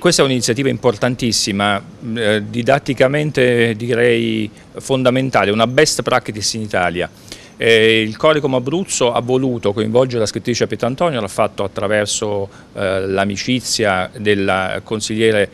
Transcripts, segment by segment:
Questa è un'iniziativa importantissima, mm, eh, didatticamente direi fondamentale, una best practice in Italia. Eh, il Coricom Abruzzo ha voluto coinvolgere la scrittrice Pietantonio, l'ha fatto attraverso eh, l'amicizia del consigliere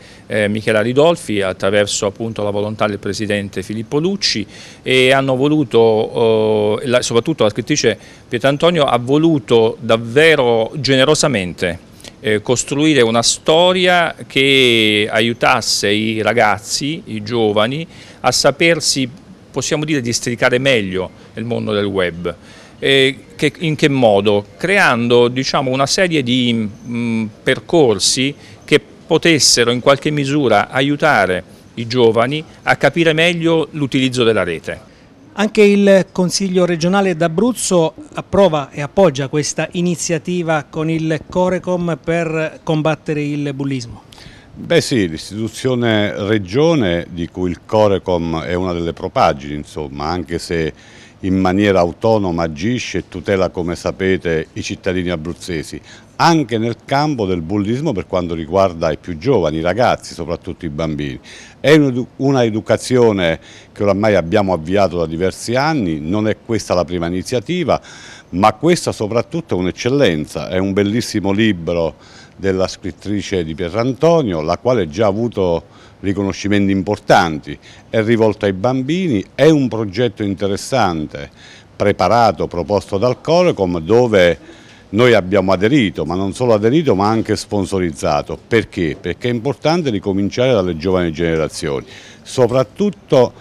Michela Ridolfi, attraverso appunto la volontà del presidente Filippo Lucci e hanno voluto, oh, soprattutto la scrittrice Pietantonio ha voluto davvero generosamente eh, costruire una storia che aiutasse i ragazzi, i giovani, a sapersi, possiamo dire, districare meglio nel mondo del web. Eh, che, in che modo? Creando diciamo, una serie di mh, mm, percorsi che potessero in qualche misura aiutare i giovani a capire meglio l'utilizzo della rete. Anche il Consiglio regionale d'Abruzzo approva e appoggia questa iniziativa con il Corecom per combattere il bullismo. Beh sì, l'istituzione regione di cui il Corecom è una delle propaggini, insomma, anche se in maniera autonoma agisce e tutela, come sapete, i cittadini abruzzesi, anche nel campo del bullismo per quanto riguarda i più giovani, i ragazzi, soprattutto i bambini. È una educazione che oramai abbiamo avviato da diversi anni, non è questa la prima iniziativa, ma questa soprattutto è un'eccellenza, è un bellissimo libro della scrittrice di Pierrantonio, la quale ha già avuto riconoscimenti importanti, è rivolta ai bambini, è un progetto interessante, preparato, proposto dal Corecom, dove noi abbiamo aderito, ma non solo aderito, ma anche sponsorizzato. Perché? Perché è importante ricominciare dalle giovani generazioni, soprattutto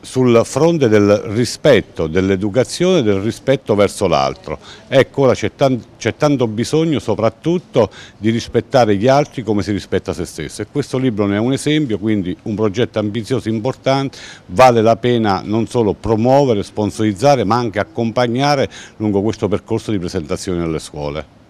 sul fronte del rispetto, dell'educazione, del rispetto verso l'altro. Ecco, ora c'è tanto, bisogno soprattutto di rispettare gli altri come si rispetta se stesso e questo libro ne è un esempio, quindi un progetto ambizioso, importante, vale la pena non solo promuovere, sponsorizzare ma anche accompagnare lungo questo percorso di presentazione alle scuole.